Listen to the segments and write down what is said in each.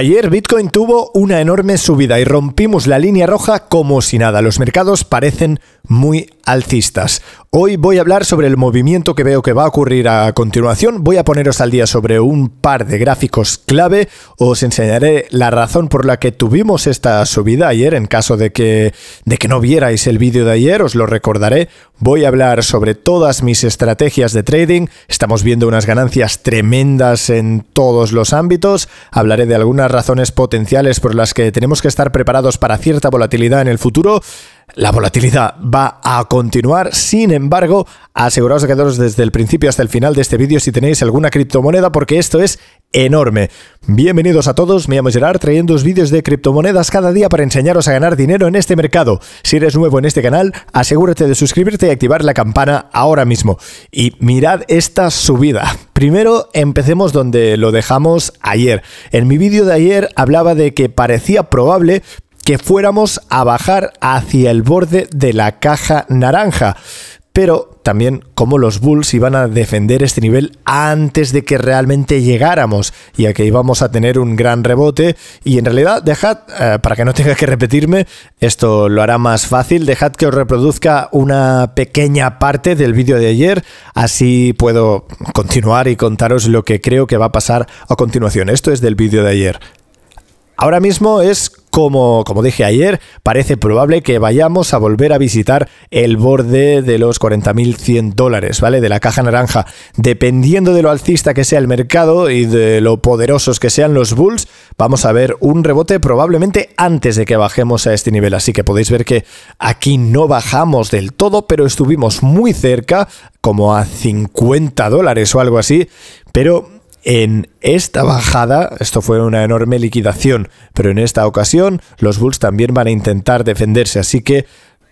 Ayer Bitcoin tuvo una enorme subida y rompimos la línea roja como si nada. Los mercados parecen muy alcistas. Hoy voy a hablar sobre el movimiento que veo que va a ocurrir a continuación. Voy a poneros al día sobre un par de gráficos clave. Os enseñaré la razón por la que tuvimos esta subida ayer. En caso de que, de que no vierais el vídeo de ayer, os lo recordaré. Voy a hablar sobre todas mis estrategias de trading. Estamos viendo unas ganancias tremendas en todos los ámbitos. Hablaré de algunas razones potenciales por las que tenemos que estar preparados para cierta volatilidad en el futuro. La volatilidad va a continuar, sin embargo, aseguraos de quedaros desde el principio hasta el final de este vídeo si tenéis alguna criptomoneda porque esto es enorme. Bienvenidos a todos, me llamo Gerard trayendo vídeos de criptomonedas cada día para enseñaros a ganar dinero en este mercado. Si eres nuevo en este canal, asegúrate de suscribirte y activar la campana ahora mismo. Y mirad esta subida. Primero empecemos donde lo dejamos ayer. En mi vídeo de ayer hablaba de que parecía probable que fuéramos a bajar hacia el borde de la caja naranja, pero también cómo los Bulls iban a defender este nivel antes de que realmente llegáramos, ya que íbamos a tener un gran rebote. Y en realidad, dejad, eh, para que no tenga que repetirme, esto lo hará más fácil, dejad que os reproduzca una pequeña parte del vídeo de ayer, así puedo continuar y contaros lo que creo que va a pasar a continuación. Esto es del vídeo de ayer. Ahora mismo es como, como dije ayer, parece probable que vayamos a volver a visitar el borde de los 40.100 dólares, ¿vale? De la caja naranja. Dependiendo de lo alcista que sea el mercado y de lo poderosos que sean los bulls, vamos a ver un rebote probablemente antes de que bajemos a este nivel. Así que podéis ver que aquí no bajamos del todo, pero estuvimos muy cerca, como a 50 dólares o algo así. Pero en esta bajada, esto fue una enorme liquidación, pero en esta ocasión los Bulls también van a intentar defenderse, así que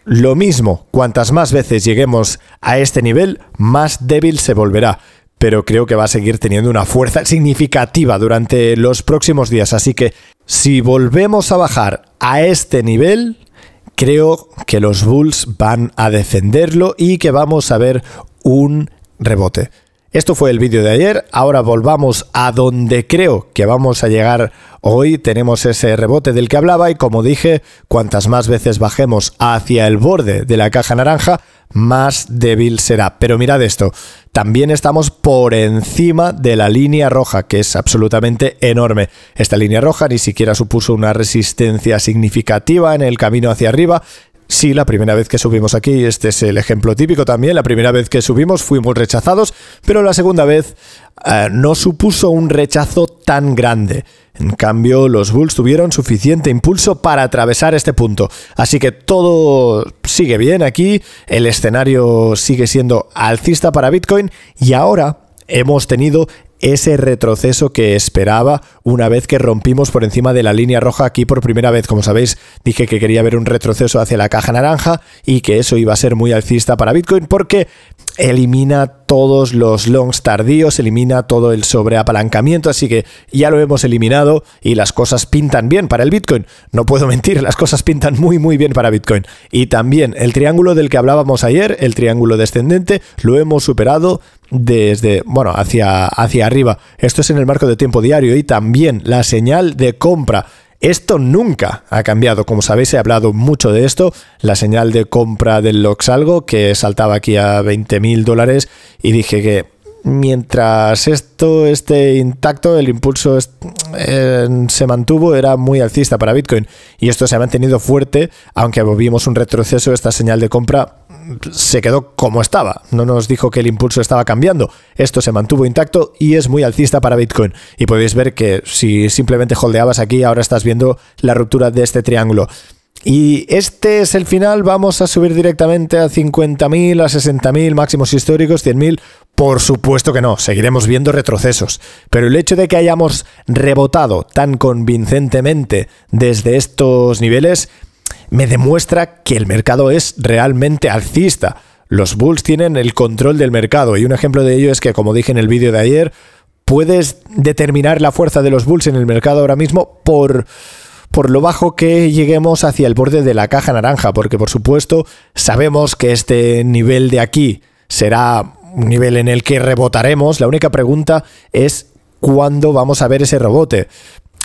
lo mismo, cuantas más veces lleguemos a este nivel, más débil se volverá, pero creo que va a seguir teniendo una fuerza significativa durante los próximos días, así que si volvemos a bajar a este nivel, creo que los Bulls van a defenderlo y que vamos a ver un rebote. Esto fue el vídeo de ayer, ahora volvamos a donde creo que vamos a llegar hoy, tenemos ese rebote del que hablaba y como dije, cuantas más veces bajemos hacia el borde de la caja naranja, más débil será. Pero mirad esto, también estamos por encima de la línea roja, que es absolutamente enorme. Esta línea roja ni siquiera supuso una resistencia significativa en el camino hacia arriba, Sí, la primera vez que subimos aquí, este es el ejemplo típico también, la primera vez que subimos fuimos rechazados, pero la segunda vez eh, no supuso un rechazo tan grande. En cambio, los Bulls tuvieron suficiente impulso para atravesar este punto. Así que todo sigue bien aquí, el escenario sigue siendo alcista para Bitcoin y ahora hemos tenido ese retroceso que esperaba una vez que rompimos por encima de la línea roja aquí por primera vez. Como sabéis, dije que quería ver un retroceso hacia la caja naranja y que eso iba a ser muy alcista para Bitcoin porque elimina todos los longs tardíos, elimina todo el sobreapalancamiento, así que ya lo hemos eliminado y las cosas pintan bien para el Bitcoin. No puedo mentir, las cosas pintan muy muy bien para Bitcoin. Y también el triángulo del que hablábamos ayer, el triángulo descendente, lo hemos superado desde, bueno, hacia, hacia arriba. Esto es en el marco de tiempo diario y también Bien, la señal de compra. Esto nunca ha cambiado. Como sabéis, he hablado mucho de esto. La señal de compra del algo que saltaba aquí a 20 mil dólares, y dije que mientras esto esté intacto, el impulso eh, se mantuvo, era muy alcista para Bitcoin. Y esto se ha mantenido fuerte, aunque vimos un retroceso, de esta señal de compra se quedó como estaba. No nos dijo que el impulso estaba cambiando. Esto se mantuvo intacto y es muy alcista para Bitcoin. Y podéis ver que si simplemente holdeabas aquí, ahora estás viendo la ruptura de este triángulo. Y este es el final, vamos a subir directamente a 50.000, a 60.000, máximos históricos, 100.000. Por supuesto que no, seguiremos viendo retrocesos. Pero el hecho de que hayamos rebotado tan convincentemente desde estos niveles me demuestra que el mercado es realmente alcista. Los bulls tienen el control del mercado y un ejemplo de ello es que, como dije en el vídeo de ayer, puedes determinar la fuerza de los bulls en el mercado ahora mismo por por lo bajo que lleguemos hacia el borde de la caja naranja, porque por supuesto sabemos que este nivel de aquí será un nivel en el que rebotaremos. La única pregunta es cuándo vamos a ver ese rebote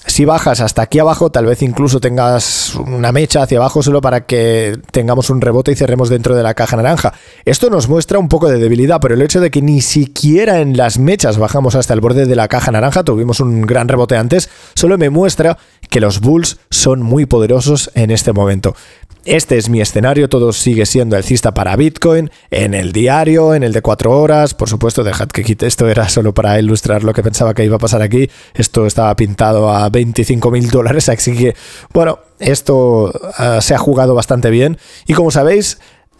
si bajas hasta aquí abajo, tal vez incluso tengas una mecha hacia abajo solo para que tengamos un rebote y cerremos dentro de la caja naranja. Esto nos muestra un poco de debilidad, pero el hecho de que ni siquiera en las mechas bajamos hasta el borde de la caja naranja, tuvimos un gran rebote antes, solo me muestra que los Bulls son muy poderosos en este momento. Este es mi escenario, todo sigue siendo alcista para Bitcoin, en el diario, en el de cuatro horas, por supuesto, dejad que quite esto, era solo para ilustrar lo que pensaba que iba a pasar aquí, esto estaba pintado a 25 mil dólares, así que, bueno, esto ah, se ha jugado bastante bien y como sabéis,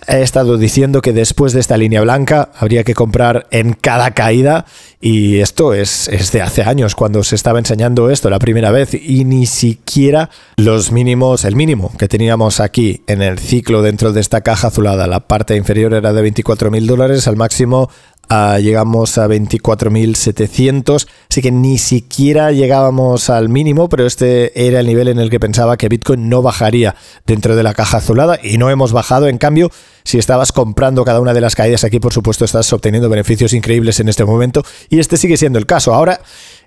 he estado diciendo que después de esta línea blanca habría que comprar en cada caída y esto es, es, de hace años cuando se estaba enseñando esto la primera vez y ni siquiera los mínimos, el mínimo que teníamos aquí en el ciclo dentro de esta caja azulada, la parte inferior era de 24 mil dólares, al máximo Ah, llegamos a 24.700, así que ni siquiera llegábamos al mínimo, pero este era el nivel en el que pensaba que Bitcoin no bajaría dentro de la caja azulada y no hemos bajado, en cambio, si estabas comprando cada una de las caídas aquí, por supuesto, estás obteniendo beneficios increíbles en este momento y este sigue siendo el caso. Ahora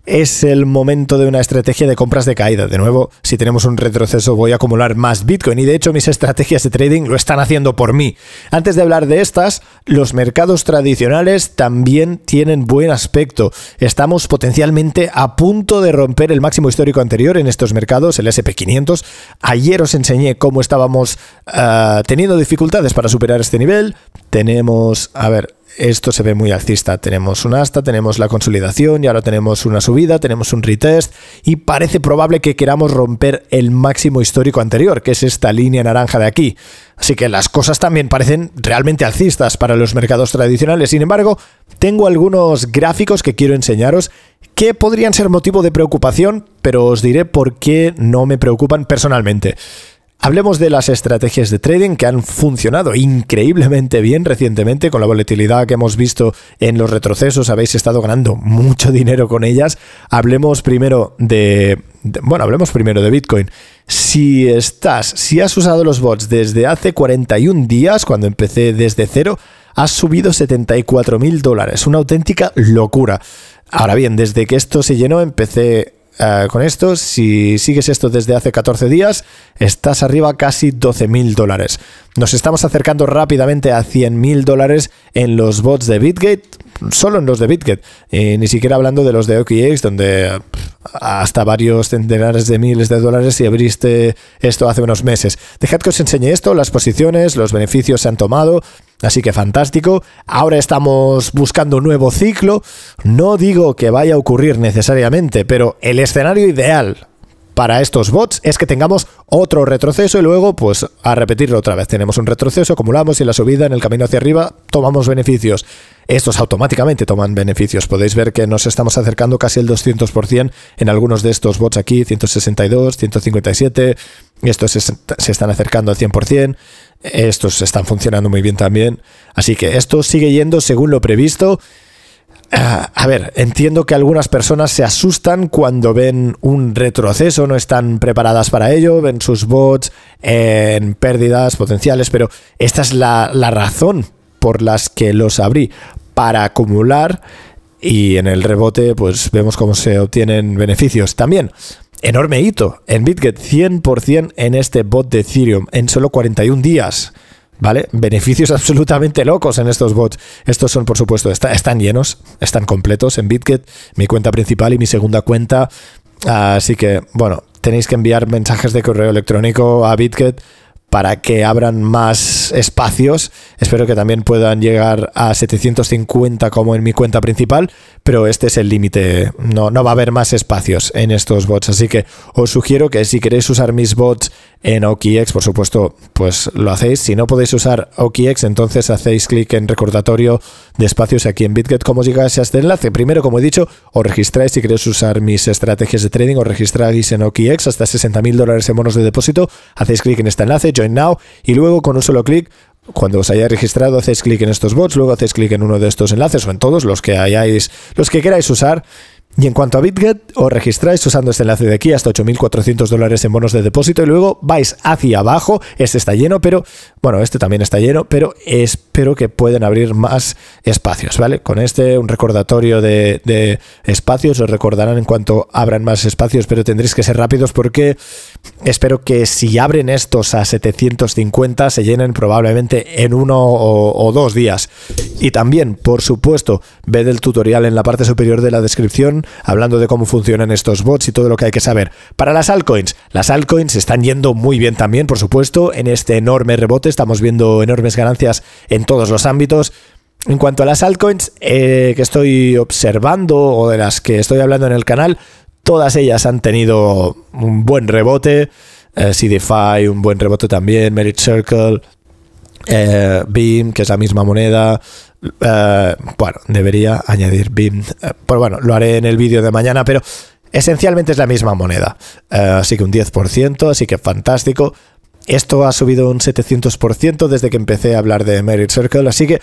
es el momento de una estrategia de compras de caída. De nuevo, si tenemos un retroceso voy a acumular más Bitcoin y de hecho mis estrategias de trading lo están haciendo por mí. Antes de hablar de estas, los mercados tradicionales también tienen buen aspecto. Estamos potencialmente a punto de romper el máximo histórico anterior en estos mercados, el SP500. Ayer os enseñé cómo estábamos ah, teniendo dificultades para superar este nivel. Tenemos, a ver, esto se ve muy alcista. Tenemos un asta, tenemos la consolidación y ahora tenemos una subida, tenemos un retest y parece probable que queramos romper el máximo histórico anterior, que es esta línea naranja de aquí. Así que las cosas también parecen realmente alcistas para los mercados tradicionales. Sin embargo, tengo algunos gráficos que quiero enseñaros que podrían ser motivo de preocupación, pero os diré por qué no me preocupan personalmente. Hablemos de las estrategias de trading que han funcionado increíblemente bien recientemente con la volatilidad que hemos visto en los retrocesos. Habéis estado ganando mucho dinero con ellas. Hablemos primero de, bueno, hablemos primero de Bitcoin. Si estás, si has usado los bots desde hace 41 días, cuando empecé desde cero, has subido 74 mil dólares. Una auténtica locura. Ahora bien, desde que esto se llenó empecé eh, con esto, si sigues esto desde hace 14 días, estás arriba casi 12 mil dólares. Nos estamos acercando rápidamente a 100 mil dólares en los bots de BitGate, solo en los de BitGate, ni siquiera hablando de los de OKX, donde hasta varios centenares de miles de dólares si abriste esto hace unos meses. Dejad que os enseñe esto, las posiciones, los beneficios se han tomado, Así que fantástico. Ahora estamos buscando un nuevo ciclo. No digo que vaya a ocurrir necesariamente, pero el escenario ideal para estos bots es que tengamos otro retroceso y luego, pues, a repetirlo otra vez. Tenemos un retroceso, acumulamos y la subida en el camino hacia arriba tomamos beneficios. Estos automáticamente toman beneficios. Podéis ver que nos estamos acercando casi el 200% en algunos de estos bots aquí, 162, 157. Estos se están acercando al 100%. Estos están funcionando muy bien también. Así que esto sigue yendo según lo previsto. Ah, a ver, entiendo que algunas personas se asustan cuando ven un retroceso, no están preparadas para ello, ven sus bots en pérdidas potenciales, pero esta es la, la razón por las que los abrí, para acumular y en el rebote pues vemos cómo se obtienen beneficios. También enorme hito en BitGet, 100% en este bot de Ethereum, en solo 41 días. ¿Vale? Beneficios absolutamente locos en estos bots. Estos son, por supuesto, están llenos, están completos en BitGet, mi cuenta principal y mi segunda cuenta. Así que, bueno, tenéis que enviar mensajes de correo electrónico a BitGet para que abran más espacios. Espero que también puedan llegar a 750 como en mi cuenta principal, pero este es el límite. No, no va a haber más espacios en estos bots. Así que os sugiero que si queréis usar mis bots en OKX, por supuesto, pues lo hacéis. Si no podéis usar OKX, entonces hacéis clic en recordatorio de espacios aquí en BitGet. ¿Cómo llegáis a este enlace? Primero, como he dicho, os registráis si queréis usar mis estrategias de trading, os registráis en OKX hasta 60.000 dólares en bonos de depósito. Hacéis clic en este enlace Join Now, y luego con un solo clic cuando os hayáis registrado, hacéis clic en estos bots, luego hacéis clic en uno de estos enlaces o en todos los que hayáis, los que queráis usar y en cuanto a BitGet, os registráis usando este enlace de aquí hasta 8.400 dólares en bonos de depósito y luego vais hacia abajo. Este está lleno, pero bueno, este también está lleno, pero espero que pueden abrir más espacios, ¿vale? Con este, un recordatorio de, espacios, os recordarán en cuanto abran más espacios, pero tendréis que ser rápidos porque espero que si abren estos a 750 se llenen probablemente en uno o dos días. Y también, por supuesto, ved el tutorial en la parte superior de la descripción hablando de cómo funcionan estos bots y todo lo que hay que saber. Para las altcoins, las altcoins están yendo muy bien también, por supuesto, en este enorme rebote estamos viendo enormes ganancias en todos los ámbitos. En cuanto a las altcoins eh, que estoy observando o de las que estoy hablando en el canal, todas ellas han tenido un buen rebote. Eh, CDFI, un buen rebote también, Merit Circle, BIM, eh, que es la misma moneda. Eh, bueno, debería añadir BIM. Eh, pues bueno, lo haré en el vídeo de mañana, pero esencialmente es la misma moneda. así que un 10%, así que fantástico. Esto ha subido un 700% desde que empecé a hablar de Merit Circle, así que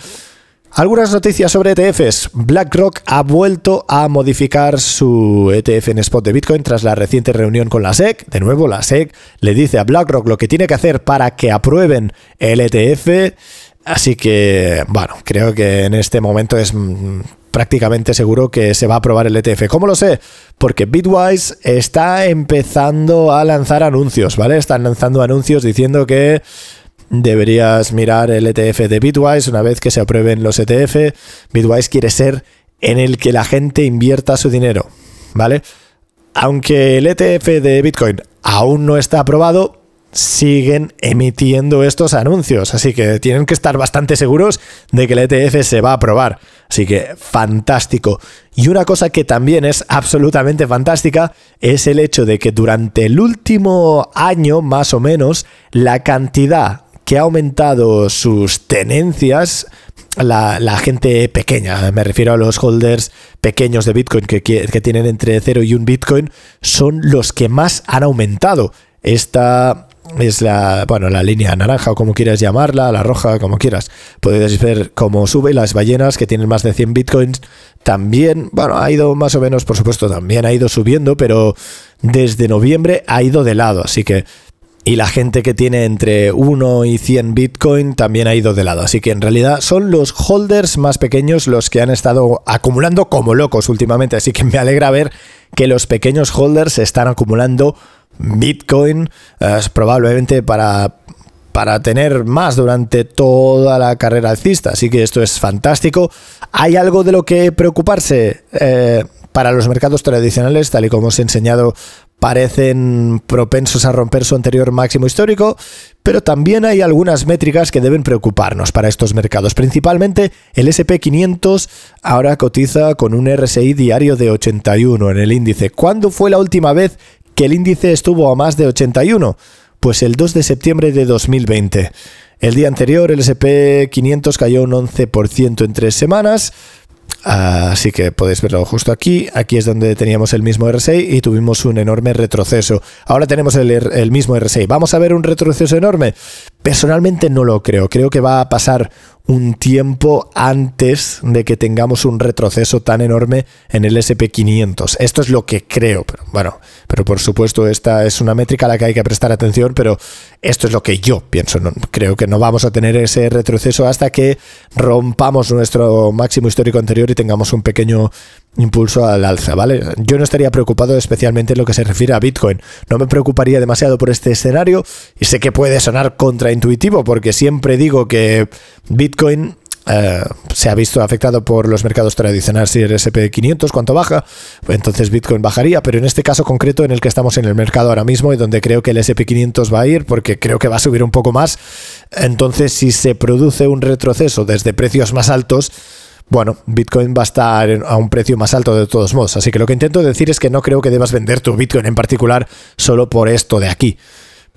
algunas noticias sobre ETFs. BlackRock ha vuelto a modificar su ETF en spot de Bitcoin tras la reciente reunión con la SEC. De nuevo, la SEC le dice a BlackRock lo que tiene que hacer para que aprueben el ETF. Así que, bueno, creo que en este momento es mm, prácticamente seguro que se va a aprobar el ETF. ¿Cómo lo sé? Porque Bitwise está empezando a lanzar anuncios, ¿vale? Están lanzando anuncios diciendo que deberías mirar el ETF de Bitwise una vez que se aprueben los ETF. Bitwise quiere ser en el que la gente invierta su dinero, ¿vale? Aunque el ETF de Bitcoin aún no está aprobado, siguen emitiendo estos anuncios, así que tienen que estar bastante seguros de que el ETF se va a aprobar. Así que fantástico. Y una cosa que también es absolutamente fantástica es el hecho de que durante el último año, más o menos, la cantidad que ha aumentado sus tenencias la, gente pequeña, me refiero a los holders pequeños de Bitcoin que, tienen entre 0 y 1 Bitcoin, son los que más han aumentado. Esta es la, bueno, la línea naranja o como quieras llamarla, la roja, como quieras. Podéis ver cómo sube las ballenas que tienen más de 100 Bitcoins. También, bueno, ha ido más o menos, por supuesto, también ha ido subiendo, pero desde noviembre ha ido de lado. Así que y la gente que tiene entre 1 y 100 Bitcoin también ha ido de lado. Así que en realidad son los holders más pequeños los que han estado acumulando como locos últimamente. Así que me alegra ver que los pequeños holders están acumulando Bitcoin eh, probablemente para, para tener más durante toda la carrera alcista. Así que esto es fantástico. ¿Hay algo de lo que preocuparse? Eh, para los mercados tradicionales, tal y como os he enseñado parecen propensos a romper su anterior máximo histórico, pero también hay algunas métricas que deben preocuparnos para estos mercados. Principalmente el SP500 ahora cotiza con un RSI diario de 81 en el índice. ¿Cuándo fue la última vez que el índice estuvo a más de 81? Pues el 2 de septiembre de 2020. El día anterior el SP500 cayó un 11% en tres semanas, Así que podéis verlo justo aquí. Aquí es donde teníamos el mismo R6 y tuvimos un enorme retroceso. Ahora tenemos el, el mismo RSI. ¿Vamos a ver un retroceso enorme? Personalmente no lo creo, creo que va a pasar un tiempo antes de que tengamos un retroceso tan enorme en el SP500. Esto es lo que creo, pero bueno, pero por supuesto esta es una métrica a la que hay que prestar atención, pero esto es lo que yo pienso. No, creo que no vamos a tener ese retroceso hasta que rompamos nuestro máximo histórico anterior y tengamos un pequeño impulso al alza, ¿vale? Yo no estaría preocupado especialmente en lo que se refiere a Bitcoin. No me preocuparía demasiado por este escenario y sé que puede sonar contraintuitivo porque siempre digo que Bitcoin eh, se ha visto afectado por los mercados tradicionales y el SP500 cuanto baja, entonces Bitcoin bajaría, pero en este caso concreto en el que estamos en el mercado ahora mismo y donde creo que el SP500 va a ir porque creo que va a subir un poco más, entonces si se produce un retroceso desde precios más altos, bueno, Bitcoin va a estar a un precio más alto de todos modos. Así que lo que intento decir es que no creo que debas vender tu Bitcoin en particular solo por esto de aquí.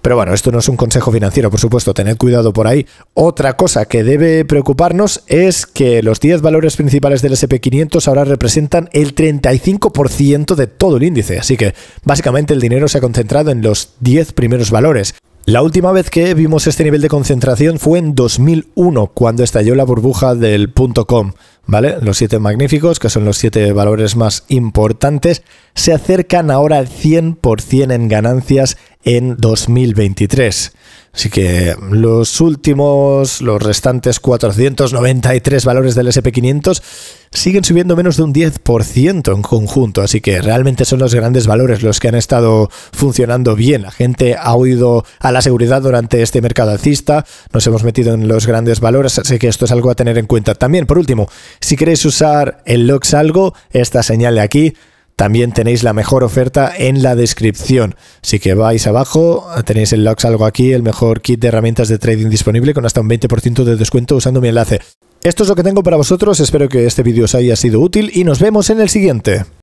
Pero bueno, esto no es un consejo financiero, por supuesto, tened cuidado por ahí. Otra cosa que debe preocuparnos es que los 10 valores principales del SP500 ahora representan el 35% de todo el índice, así que básicamente el dinero se ha concentrado en los 10 primeros valores. La última vez que vimos este nivel de concentración fue en 2001, cuando estalló la burbuja del .com. ¿vale? Los siete magníficos, que son los siete valores más importantes, se acercan ahora al 100% en ganancias en 2023. Así que los últimos, los restantes 493 valores del SP500 siguen subiendo menos de un 10% en conjunto, así que realmente son los grandes valores los que han estado funcionando bien. La gente ha oído a la seguridad durante este mercado alcista, nos hemos metido en los grandes valores, así que esto es algo a tener en cuenta. También, por último, si queréis usar el LOX algo, esta señal de aquí, también tenéis la mejor oferta en la descripción. Así que vais abajo, tenéis el LOX algo aquí, el mejor kit de herramientas de trading disponible con hasta un 20% de descuento usando mi enlace. Esto es lo que tengo para vosotros, espero que este vídeo os haya sido útil y nos vemos en el siguiente.